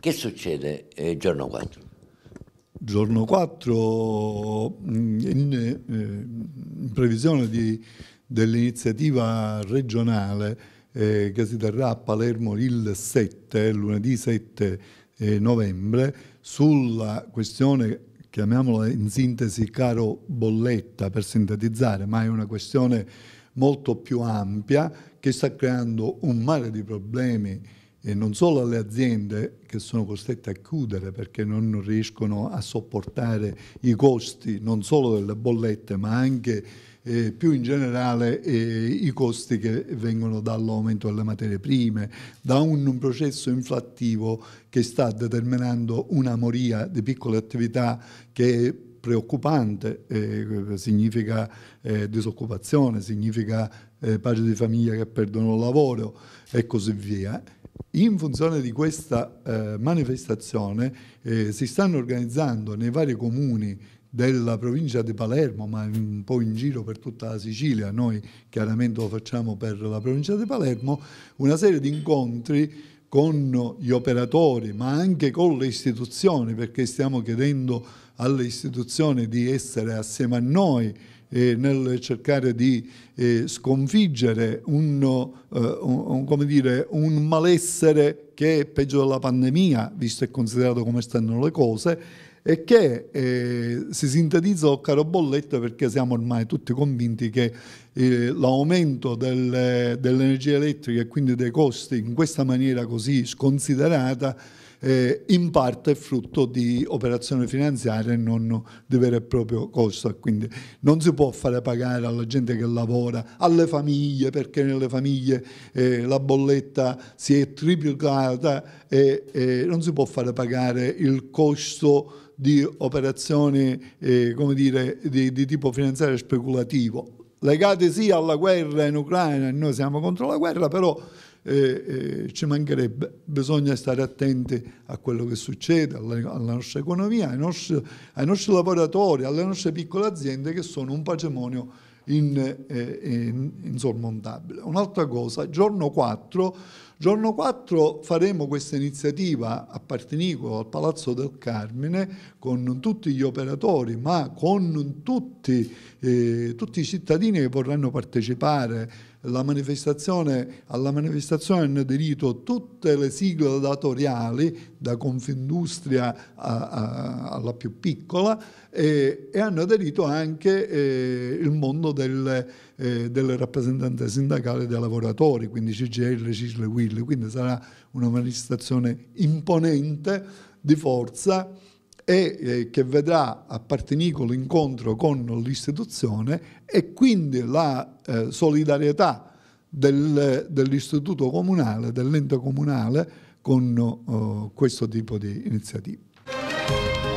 Che succede eh, giorno 4? Giorno 4, mm, in, eh, in previsione di, dell'iniziativa regionale eh, che si terrà a Palermo il 7, lunedì 7 eh, novembre, sulla questione chiamiamola in sintesi caro bolletta per sintetizzare, ma è una questione molto più ampia che sta creando un mare di problemi e non solo alle aziende che sono costrette a chiudere perché non riescono a sopportare i costi non solo delle bollette ma anche eh, più in generale eh, i costi che vengono dall'aumento delle materie prime, da un, un processo inflattivo che sta determinando una moria di piccole attività che è preoccupante, eh, significa eh, disoccupazione, significa eh, padri di famiglia che perdono il lavoro e così via. In funzione di questa eh, manifestazione eh, si stanno organizzando nei vari comuni della provincia di Palermo, ma un po' in giro per tutta la Sicilia, noi chiaramente lo facciamo per la provincia di Palermo, una serie di incontri con gli operatori, ma anche con le istituzioni, perché stiamo chiedendo alle istituzioni di essere assieme a noi eh, nel cercare di eh, sconfiggere un, eh, un, un, dire, un malessere che è peggio della pandemia, visto e considerato come stanno le cose, e che eh, si sintetizza oh, caro Bolletta, perché siamo ormai tutti convinti che eh, l'aumento dell'energia elettrica e quindi dei costi in questa maniera così sconsiderata eh, in parte è frutto di operazioni finanziarie e non di vero e proprio costo. Quindi non si può fare pagare alla gente che lavora, alle famiglie, perché nelle famiglie eh, la bolletta si è triplicata e, e non si può fare pagare il costo di operazioni eh, dire, di, di, tipo finanziario speculativo, legate sì alla guerra in Ucraina, noi siamo contro la guerra, però eh, eh, ci mancherebbe, bisogna stare attenti a quello che succede, alla, alla nostra economia, ai nostri, ai nostri, lavoratori, alle nostre piccole aziende che sono un patrimonio in, eh, in, insormontabile. Un'altra cosa, giorno 4, giorno 4 faremo questa iniziativa a Partinico, al Palazzo del Carmine, con tutti gli operatori, ma con tutti, eh, tutti i cittadini che vorranno partecipare Manifestazione, alla manifestazione hanno aderito tutte le sigle datoriali, da Confindustria a, a, alla più piccola, e, e hanno aderito anche eh, il mondo delle, eh, delle, rappresentanze sindacali dei lavoratori, quindi CGL, CISL, WIL, quindi sarà una manifestazione imponente di forza e eh, che vedrà a parte Nico l'incontro con l'istituzione e quindi la eh, solidarietà del, dell'istituto comunale, dell'ente comunale con eh, questo tipo di iniziative.